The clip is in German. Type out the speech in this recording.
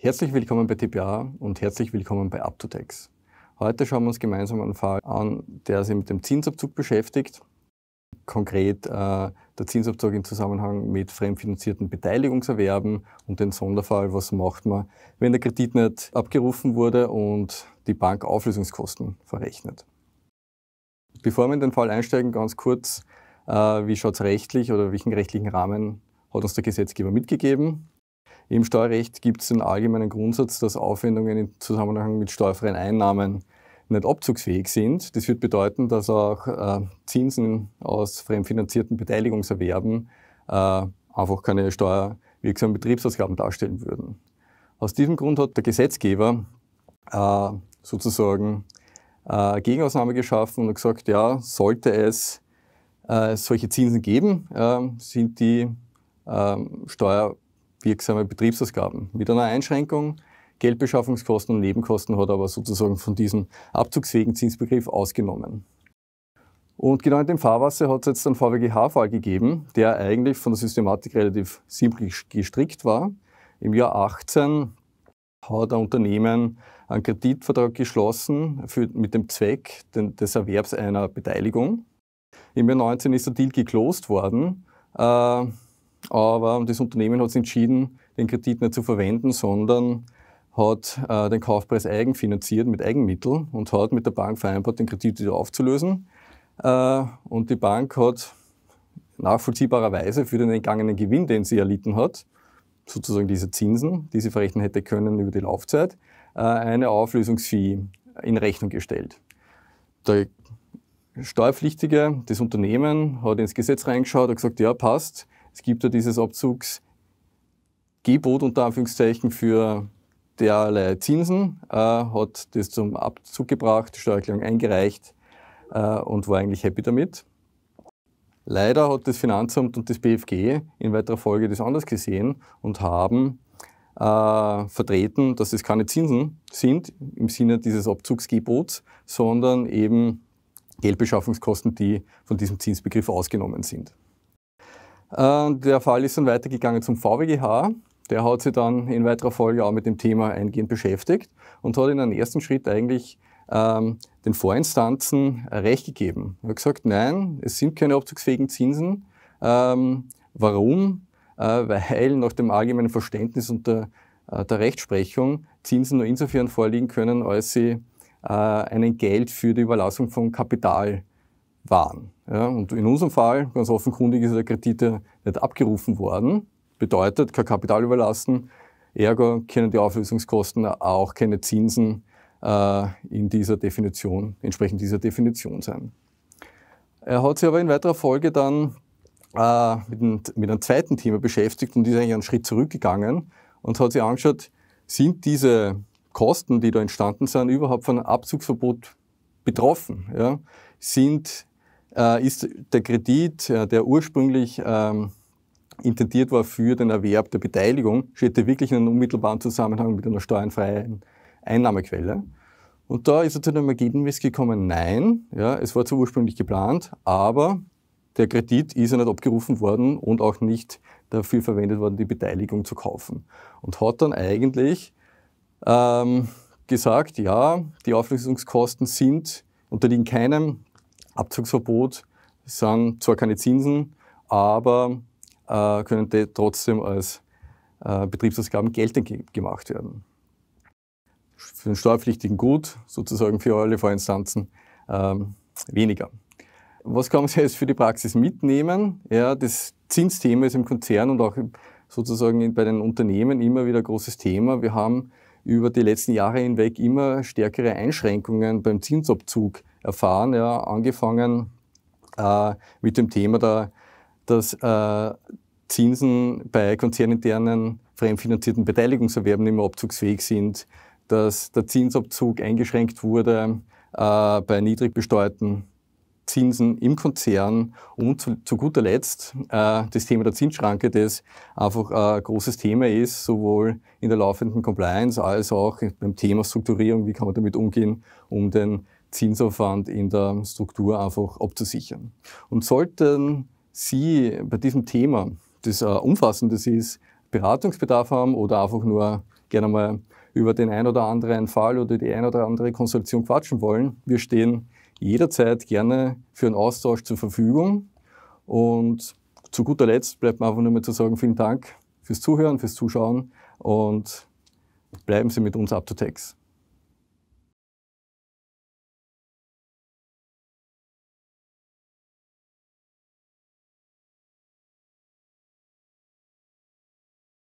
Herzlich willkommen bei TPA und herzlich willkommen bei up Heute schauen wir uns gemeinsam einen Fall an, der sich mit dem Zinsabzug beschäftigt. Konkret äh, der Zinsabzug im Zusammenhang mit fremdfinanzierten Beteiligungserwerben und den Sonderfall, was macht man, wenn der Kredit nicht abgerufen wurde und die Bank Auflösungskosten verrechnet. Bevor wir in den Fall einsteigen, ganz kurz, äh, wie schaut es rechtlich oder welchen rechtlichen Rahmen hat uns der Gesetzgeber mitgegeben? Im Steuerrecht gibt es den allgemeinen Grundsatz, dass Aufwendungen im Zusammenhang mit steuerfreien Einnahmen nicht abzugsfähig sind. Das würde bedeuten, dass auch äh, Zinsen aus fremdfinanzierten Beteiligungserwerben äh, einfach keine steuerwirksamen Betriebsausgaben darstellen würden. Aus diesem Grund hat der Gesetzgeber äh, sozusagen äh, Gegenausnahme geschaffen und gesagt, ja, sollte es äh, solche Zinsen geben, äh, sind die ähm, steuer wirksame Betriebsausgaben. Mit einer Einschränkung, Geldbeschaffungskosten und Nebenkosten hat er aber sozusagen von diesem abzugsfähigen Zinsbegriff ausgenommen. Und genau in dem Fahrwasser hat es jetzt einen VWGH-Fall gegeben, der eigentlich von der Systematik relativ simpel gestrickt war. Im Jahr 18 hat ein Unternehmen einen Kreditvertrag geschlossen für, mit dem Zweck des Erwerbs einer Beteiligung. Im Jahr 19 ist der Deal geklost worden. Äh, aber das Unternehmen hat sich entschieden, den Kredit nicht zu verwenden, sondern hat äh, den Kaufpreis eigenfinanziert mit Eigenmitteln und hat mit der Bank vereinbart, den Kredit wieder aufzulösen. Äh, und die Bank hat nachvollziehbarerweise für den entgangenen Gewinn, den sie erlitten hat, sozusagen diese Zinsen, die sie verrechnen hätte können über die Laufzeit, äh, eine Auflösungsfee in Rechnung gestellt. Der Steuerpflichtige, das Unternehmen, hat ins Gesetz reingeschaut und gesagt, ja, passt, es gibt ja dieses Abzugsgebot unter Anführungszeichen für derlei Zinsen, äh, hat das zum Abzug gebracht, die Steuererklärung eingereicht äh, und war eigentlich happy damit. Leider hat das Finanzamt und das BFG in weiterer Folge das anders gesehen und haben äh, vertreten, dass es keine Zinsen sind im Sinne dieses Abzugsgebots, sondern eben Geldbeschaffungskosten, die von diesem Zinsbegriff ausgenommen sind. Äh, der Fall ist dann weitergegangen zum VWGH. Der hat sich dann in weiterer Folge auch mit dem Thema eingehend beschäftigt und hat in einem ersten Schritt eigentlich ähm, den Vorinstanzen Recht gegeben. Er hat gesagt, nein, es sind keine abzugsfähigen Zinsen. Ähm, warum? Äh, weil nach dem allgemeinen Verständnis und der, äh, der, Rechtsprechung Zinsen nur insofern vorliegen können, als sie äh, ein Geld für die Überlassung von Kapital waren. Ja, und in unserem Fall, ganz offenkundig, ist der Kredite nicht abgerufen worden. Bedeutet, kein Kapital überlassen, ergo können die Auflösungskosten auch keine Zinsen äh, in dieser Definition, entsprechend dieser Definition sein. Er hat sich aber in weiterer Folge dann äh, mit, einem, mit einem zweiten Thema beschäftigt und ist eigentlich einen Schritt zurückgegangen und hat sich angeschaut, sind diese Kosten, die da entstanden sind, überhaupt von einem Abzugsverbot betroffen? Ja? Sind äh, ist der Kredit, äh, der ursprünglich ähm, intendiert war für den Erwerb der Beteiligung, steht ja wirklich in einem unmittelbaren Zusammenhang mit einer steuerfreien Einnahmequelle. Und da ist er zu dem Ergebnis gekommen, nein, ja, es war zwar ursprünglich geplant, aber der Kredit ist ja nicht abgerufen worden und auch nicht dafür verwendet worden, die Beteiligung zu kaufen. Und hat dann eigentlich ähm, gesagt, ja, die Auflösungskosten sind, unterliegen keinem Abzugsverbot sind zwar keine Zinsen, aber äh, können die trotzdem als äh, Betriebsausgaben geltend gemacht werden. Für den steuerpflichtigen Gut, sozusagen für alle Vorinstanzen, ähm, weniger. Was kann man jetzt für die Praxis mitnehmen? Ja, das Zinsthema ist im Konzern und auch sozusagen bei den Unternehmen immer wieder ein großes Thema. Wir haben über die letzten Jahre hinweg immer stärkere Einschränkungen beim Zinsabzug erfahren, ja, angefangen äh, mit dem Thema, der, dass äh, Zinsen bei konzerninternen fremdfinanzierten Beteiligungserwerben immer abzugsfähig sind, dass der Zinsabzug eingeschränkt wurde äh, bei niedrig besteuerten Zinsen im Konzern und zu, zu guter Letzt äh, das Thema der Zinsschranke, das einfach äh, ein großes Thema ist, sowohl in der laufenden Compliance als auch beim Thema Strukturierung, wie kann man damit umgehen, um den Zinsaufwand in der Struktur einfach abzusichern. Und sollten Sie bei diesem Thema, das ein umfassendes ist, Beratungsbedarf haben oder einfach nur gerne mal über den ein oder anderen Fall oder die ein oder andere Konstellation quatschen wollen, wir stehen jederzeit gerne für einen Austausch zur Verfügung. Und zu guter Letzt bleibt mir einfach nur mehr zu sagen, vielen Dank fürs Zuhören, fürs Zuschauen und bleiben Sie mit uns up to text.